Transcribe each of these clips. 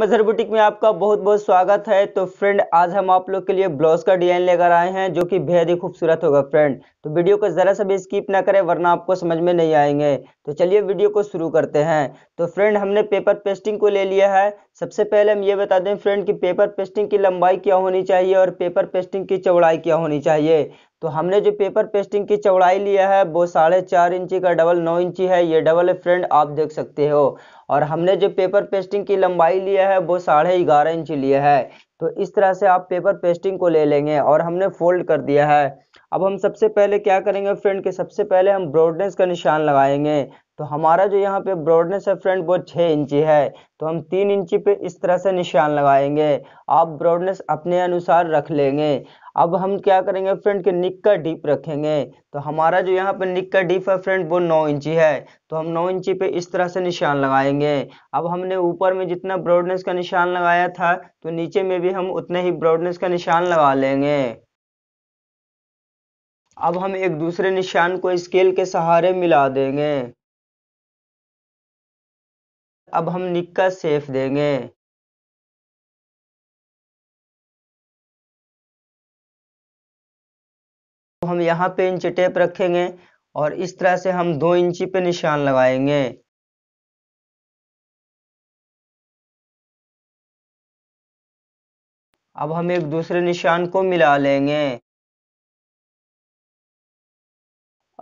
मजहर boutique में आपका बहुत बहुत स्वागत है तो फ्रेंड आज हम आप लोग के लिए ब्लाउज का डिजाइन लेकर आए हैं जो कि बेहद ही खूबसूरत होगा फ्रेंड तो वीडियो को ज़रा सा भी स्किप ना करें वरना आपको समझ में नहीं आएंगे तो चलिए वीडियो को शुरू करते हैं तो फ्रेंड हमने पेपर पेस्टिंग को ले लिया है सबसे पहले हम ये बता दें फ्रेंड कि पेपर पेस्टिंग की लंबाई क्या होनी चाहिए और पेपर पेस्टिंग की चौड़ाई क्या होनी चाहिए तो हमने जो पेपर पेस्टिंग की चौड़ाई लिया है वो साढ़े चार इंची का डबल नौ इंची है ये डबल है फ्रेंड आप देख सकते हो और हमने जो पेपर पेस्टिंग की लंबाई लिया है वो साढ़े ग्यारह इंची लिया है तो इस तरह से आप पेपर पेस्टिंग को ले लेंगे और हमने फोल्ड कर दिया है अब हम सबसे पहले क्या करेंगे फ्रेंड के सबसे पहले हम ब्रॉडनेस का निशान लगाएंगे तो हमारा जो यहाँ पे ब्रॉडनेस है फ्रेंड वो छः इंची है तो हम तीन इंची पे इस तरह से निशान लगाएंगे आप ब्रॉडनेस अपने अनुसार रख लेंगे अब हम क्या करेंगे फ्रेंड के निक का डीप रखेंगे तो हमारा जो यहाँ पे निक का डीप है फ्रेंड वो नौ इंची है तो हम नौ इंची पे इस तरह से निशान लगाएंगे अब हमने ऊपर में जितना ब्रॉडनेस का निशान लगाया था तो नीचे में भी हम उतने ही ब्रॉडनेस का निशान लगा लेंगे अब हम एक दूसरे निशान को स्केल के सहारे मिला देंगे अब हम निक का सेफ देंगे तो हम यहाँ पे इंच टेप रखेंगे और इस तरह से हम दो इंची पे निशान लगाएंगे अब हम एक दूसरे निशान को मिला लेंगे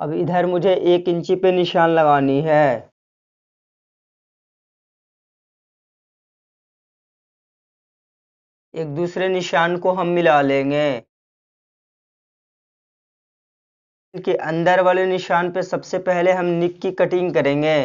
अब इधर मुझे एक इंची पे निशान लगानी है एक दूसरे निशान को हम मिला लेंगे के अंदर वाले निशान पे सबसे पहले हम निक की कटिंग करेंगे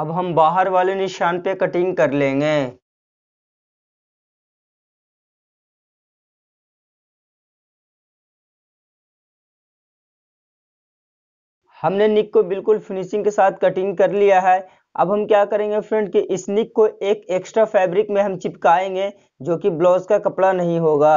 अब हम बाहर वाले निशान पे कटिंग कर लेंगे हमने निक को बिल्कुल फिनिशिंग के साथ कटिंग कर लिया है अब हम क्या करेंगे फ्रेंड कि इस निक को एक एक्स्ट्रा फैब्रिक में हम चिपकाएंगे जो कि ब्लाउज का कपड़ा नहीं होगा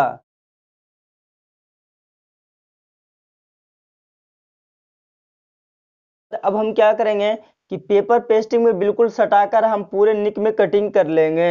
अब हम क्या करेंगे कि पेपर पेस्टिंग में बिल्कुल सटाकर हम पूरे निक में कटिंग कर लेंगे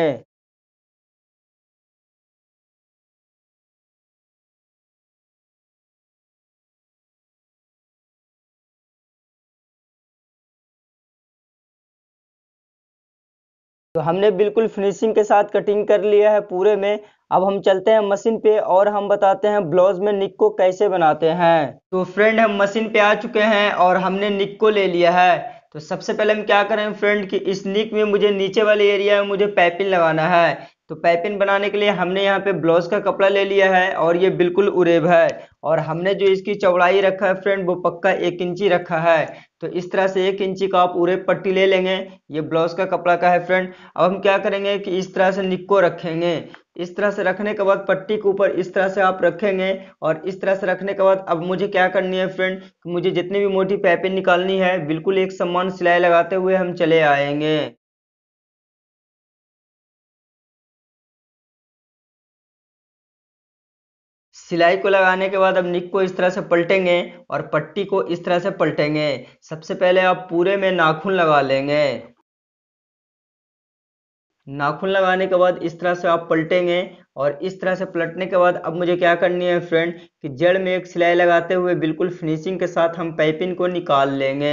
तो हमने बिल्कुल फिनिशिंग के साथ कटिंग कर लिया है पूरे में अब हम चलते हैं मशीन पे और हम बताते हैं ब्लाउज में निक को कैसे बनाते हैं तो फ्रेंड हम मशीन पे आ चुके हैं और हमने निक को ले लिया है तो सबसे पहले हम क्या करें फ्रेंड कि इस निक में मुझे नीचे वाले एरिया में मुझे पैपिंग लगाना है तो पैपिन बनाने के लिए हमने यहाँ पे ब्लाउज का कपड़ा ले लिया है और ये बिल्कुल उरेब है और हमने जो इसकी चौड़ाई रखा है फ्रेंड वो पक्का एक इंची रखा है तो इस तरह से एक इंची का आप उरेब पट्टी ले लेंगे ये ब्लाउज का कपड़ा का है फ्रेंड अब हम क्या करेंगे कि इस तरह से निक्को रखेंगे इस तरह से रखने के बाद पट्टी के ऊपर इस तरह से आप रखेंगे और इस तरह से रखने के बाद अब मुझे क्या करनी है फ्रेंड मुझे जितनी भी मोटी पैपिन निकालनी है बिल्कुल एक समान सिलाई लगाते हुए हम चले आएंगे सिलाई को लगाने के बाद अब निक को इस तरह से पलटेंगे और पट्टी को इस तरह से पलटेंगे सबसे पहले आप पूरे में नाखून लगा लेंगे नाखून लगाने के बाद इस तरह से आप पलटेंगे और इस तरह से पलटने के बाद अब मुझे क्या करनी है फ्रेंड कि जड़ में एक सिलाई लगाते हुए बिल्कुल फिनिशिंग के साथ हम पाइपिंग को निकाल लेंगे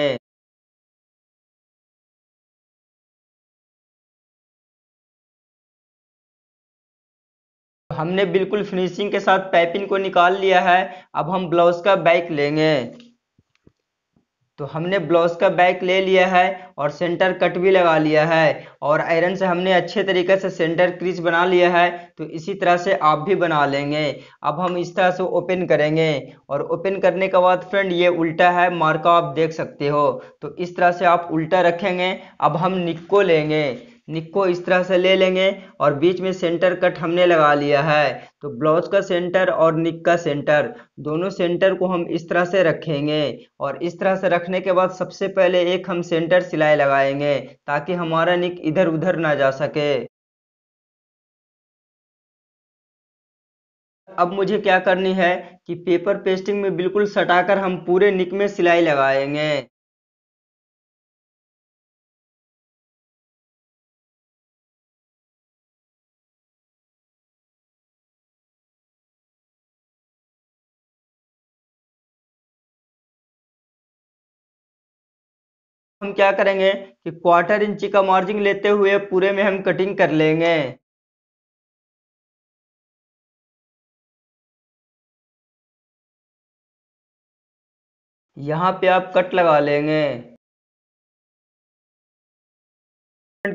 हमने बिल्कुल फिनिशिंग के साथ पाइपिंग को निकाल लिया है अब हम ब्लाउज का बैक लेंगे तो हमने ब्लाउज का बैक ले लिया है और सेंटर कट भी लगा लिया है और आयरन से हमने अच्छे तरीके से सेंटर क्रीज बना लिया है तो इसी तरह से आप भी बना लेंगे अब हम इस तरह से ओपन करेंगे और ओपन करने के बाद फ्रेंड ये उल्टा है मार्का आप देख सकते हो तो इस तरह से आप उल्टा रखेंगे अब हम निक्को लेंगे निक को इस तरह से ले लेंगे और बीच में सेंटर कट हमने लगा लिया है तो ब्लाउज का सेंटर और निक का सेंटर दोनों सेंटर को हम इस तरह से रखेंगे और इस तरह से रखने के बाद सबसे पहले एक हम सेंटर सिलाई लगाएंगे ताकि हमारा निक इधर उधर ना जा सके अब मुझे क्या करनी है कि पेपर पेस्टिंग में बिल्कुल सटाकर हम पूरे निक में सिलाई लगाएंगे हम क्या करेंगे कि क्वार्टर इंची का मार्जिन लेते हुए पूरे में हम कटिंग कर लेंगे यहां पे आप कट लगा लेंगे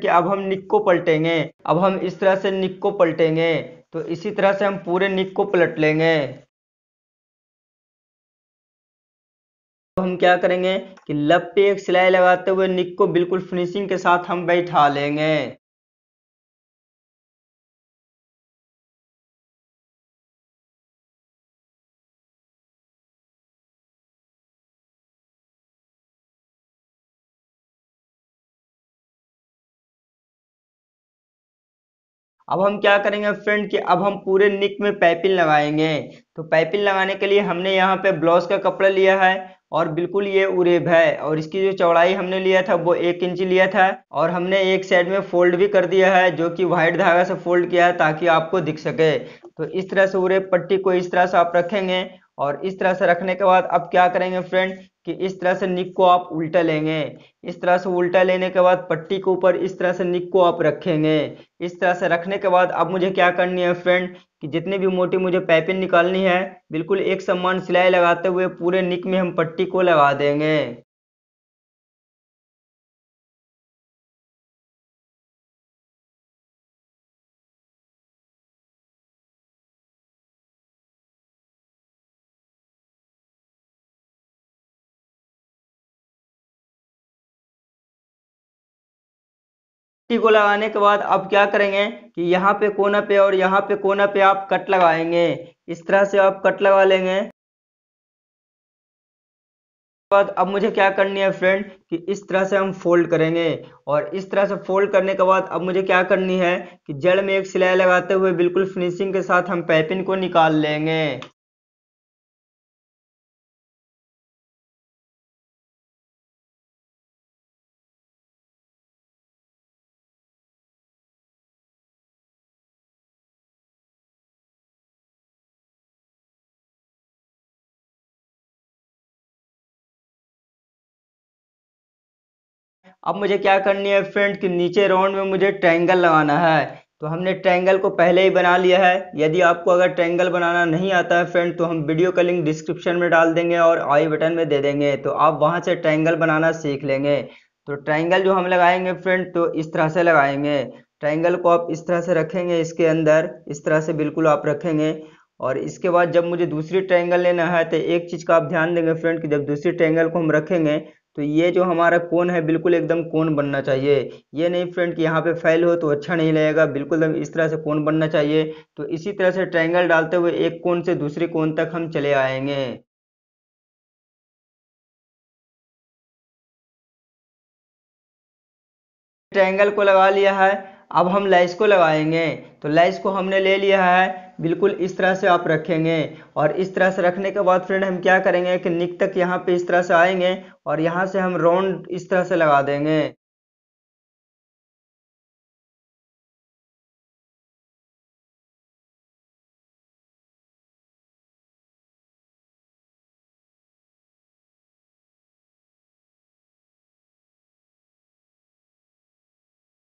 कि अब हम निक को पलटेंगे अब हम इस तरह से निक को पलटेंगे तो इसी तरह से हम पूरे निक को पलट लेंगे तो हम क्या करेंगे कि लब पे एक सिलाई लगाते हुए निक को बिल्कुल फिनिशिंग के साथ हम बैठा लेंगे अब हम क्या करेंगे फ्रेंड कि अब हम पूरे निक में पाइपिंग लगाएंगे तो पाइपिंग लगाने के लिए हमने यहाँ पे ब्लाउज का कपड़ा लिया है और बिल्कुल ये उरेब है और इसकी जो चौड़ाई हमने लिया था वो एक इंच लिया था और हमने एक साइड में फोल्ड भी कर दिया है जो कि व्हाइट धागा से फोल्ड किया है ताकि आपको दिख सके तो इस तरह से उरेब पट्टी को इस तरह से आप रखेंगे और इस तरह से रखने के बाद अब क्या करेंगे फ्रेंड कि इस तरह से निक को आप उल्टा लेंगे इस तरह से उल्टा लेने के बाद पट्टी के ऊपर इस तरह से निक को आप रखेंगे इस तरह से रखने के बाद अब मुझे क्या करनी है फ्रेंड कि जितनी भी मोटी मुझे पाइपिंग निकालनी है बिल्कुल एक समान सिलाई लगाते हुए पूरे निक में हम पट्टी को लगा देंगे पट्टी को लगाने के बाद अब क्या करेंगे कि यहाँ पे कोना पे और यहाँ पे कोना पे आप कट लगाएंगे इस तरह से आप कट लगा लेंगे बाद अब मुझे क्या करनी है फ्रेंड कि इस तरह से हम फोल्ड करेंगे और इस तरह से फोल्ड करने के बाद अब मुझे क्या करनी है कि जड़ में एक सिलाई लगाते हुए बिल्कुल फिनिशिंग के साथ हम पैपिन को निकाल लेंगे अब मुझे क्या करनी है फ्रेंड कि नीचे राउंड में मुझे ट्रैंगल लगाना है तो हमने ट्रैंगल को पहले ही बना लिया है यदि आपको अगर ट्रैंगल बनाना नहीं आता है फ्रेंड तो हम वीडियो का लिंक डिस्क्रिप्शन में डाल देंगे और आई बटन में दे देंगे तो आप वहाँ से ट्रैंगल बनाना सीख लेंगे तो ट्रैंगल जो हम लगाएंगे फ्रेंड तो इस तरह से लगाएंगे ट्रैंगल को आप इस तरह से रखेंगे इसके अंदर इस तरह से बिल्कुल आप रखेंगे और इसके बाद जब मुझे दूसरी ट्रैंगल लेना है तो एक चीज़ का आप ध्यान देंगे फ्रेंड कि जब दूसरी ट्रैंगल को हम रखेंगे तो ये जो हमारा कोन है बिल्कुल एकदम कोन बनना चाहिए ये नहीं फ्रेंड कि यहाँ पे फैल हो तो अच्छा नहीं लगेगा बिल्कुल एकदम इस तरह से कोन बनना चाहिए तो इसी तरह से ट्रायंगल डालते हुए एक कोन से दूसरे कोन तक हम चले आएंगे ट्रायंगल को लगा लिया है अब हम लैस को लगाएंगे तो लैस को हमने ले लिया है बिल्कुल इस तरह से आप रखेंगे और इस तरह से रखने के बाद फ्रेंड हम क्या करेंगे कि निक तक यहाँ पे इस तरह से आएंगे और यहाँ से हम राउंड इस तरह से लगा देंगे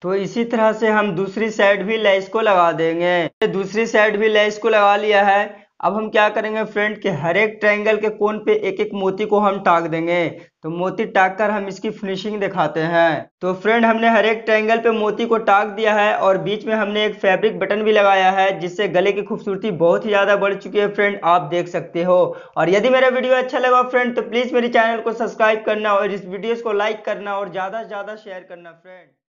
तो इसी तरह से हम दूसरी साइड भी लेस को लगा देंगे दूसरी साइड भी लेस को लगा लिया है अब हम क्या करेंगे फ्रेंड के हर एक ट्रायंगल के कोन पे एक एक मोती को हम टाक देंगे तो मोती टाक कर हम इसकी फिनिशिंग दिखाते हैं तो फ्रेंड हमने हर एक ट्रायंगल पे मोती को टाक दिया है और बीच में हमने एक फैब्रिक बटन भी लगाया है जिससे गले की खूबसूरती बहुत ही ज़्यादा बढ़ चुकी है फ्रेंड आप देख सकते हो और यदि मेरा वीडियो अच्छा लगा फ्रेंड तो प्लीज़ मेरे चैनल को सब्सक्राइब करना और इस वीडियो को लाइक करना और ज़्यादा से ज़्यादा शेयर करना फ्रेंड